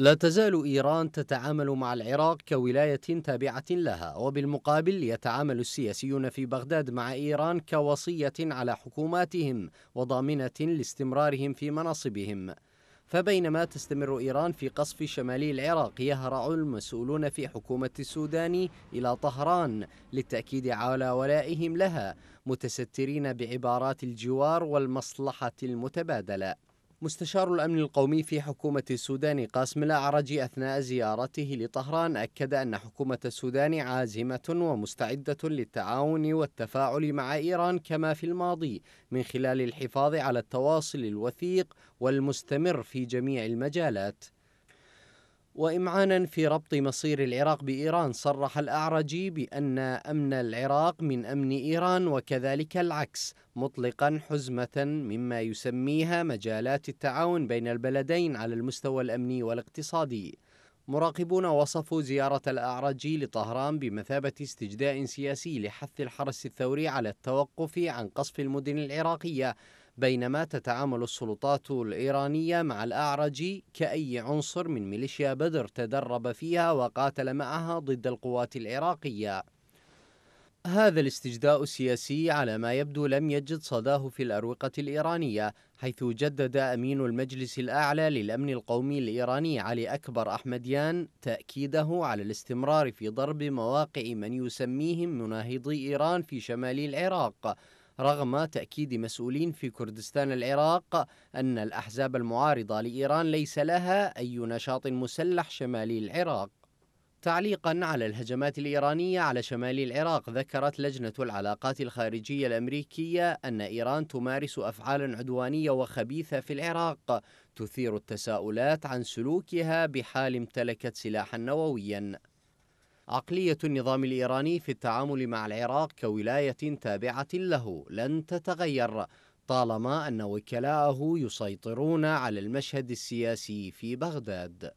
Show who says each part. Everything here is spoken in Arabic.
Speaker 1: لا تزال إيران تتعامل مع العراق كولاية تابعة لها وبالمقابل يتعامل السياسيون في بغداد مع إيران كوصية على حكوماتهم وضامنة لاستمرارهم في مناصبهم فبينما تستمر إيران في قصف شمالي العراق يهرع المسؤولون في حكومة السودان إلى طهران للتأكيد على ولائهم لها متسترين بعبارات الجوار والمصلحة المتبادلة مستشار الأمن القومي في حكومة السودان قاسم الأعرج أثناء زيارته لطهران أكد أن حكومة السودان عازمة ومستعدة للتعاون والتفاعل مع إيران كما في الماضي من خلال الحفاظ على التواصل الوثيق والمستمر في جميع المجالات وإمعانا في ربط مصير العراق بإيران صرح الأعرجي بأن أمن العراق من أمن إيران وكذلك العكس مطلقا حزمة مما يسميها مجالات التعاون بين البلدين على المستوى الأمني والاقتصادي مراقبون وصفوا زيارة الأعرجي لطهران بمثابة استجداء سياسي لحث الحرس الثوري على التوقف عن قصف المدن العراقية بينما تتعامل السلطات الإيرانية مع الأعرج كأي عنصر من ميليشيا بدر تدرب فيها وقاتل معها ضد القوات العراقية هذا الاستجداء السياسي على ما يبدو لم يجد صداه في الأروقة الإيرانية حيث جدد أمين المجلس الأعلى للأمن القومي الإيراني علي أكبر أحمديان تأكيده على الاستمرار في ضرب مواقع من يسميهم مناهضي إيران في شمال العراق رغم تأكيد مسؤولين في كردستان العراق أن الأحزاب المعارضة لإيران ليس لها أي نشاط مسلح شمالي العراق تعليقا على الهجمات الإيرانية على شمال العراق ذكرت لجنة العلاقات الخارجية الأمريكية أن إيران تمارس أفعالا عدوانية وخبيثة في العراق تثير التساؤلات عن سلوكها بحال امتلكت سلاحا نوويا عقلية النظام الإيراني في التعامل مع العراق كولاية تابعة له لن تتغير طالما أن وكلاءه يسيطرون على المشهد السياسي في بغداد